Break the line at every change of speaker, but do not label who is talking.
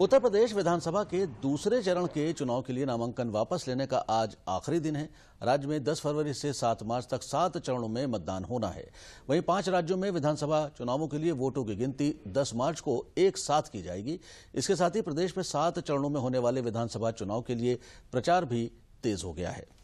उत्तर प्रदेश विधानसभा के दूसरे चरण के चुनाव के लिए नामांकन वापस लेने का आज आखिरी दिन है राज्य में 10 फरवरी से 7 मार्च तक सात चरणों में मतदान होना है वहीं पांच राज्यों में विधानसभा चुनावों के लिए वोटों की गिनती 10 मार्च को एक साथ की जाएगी इसके साथ ही प्रदेश में सात चरणों में होने वाले विधानसभा चुनाव के लिए प्रचार भी तेज हो गया है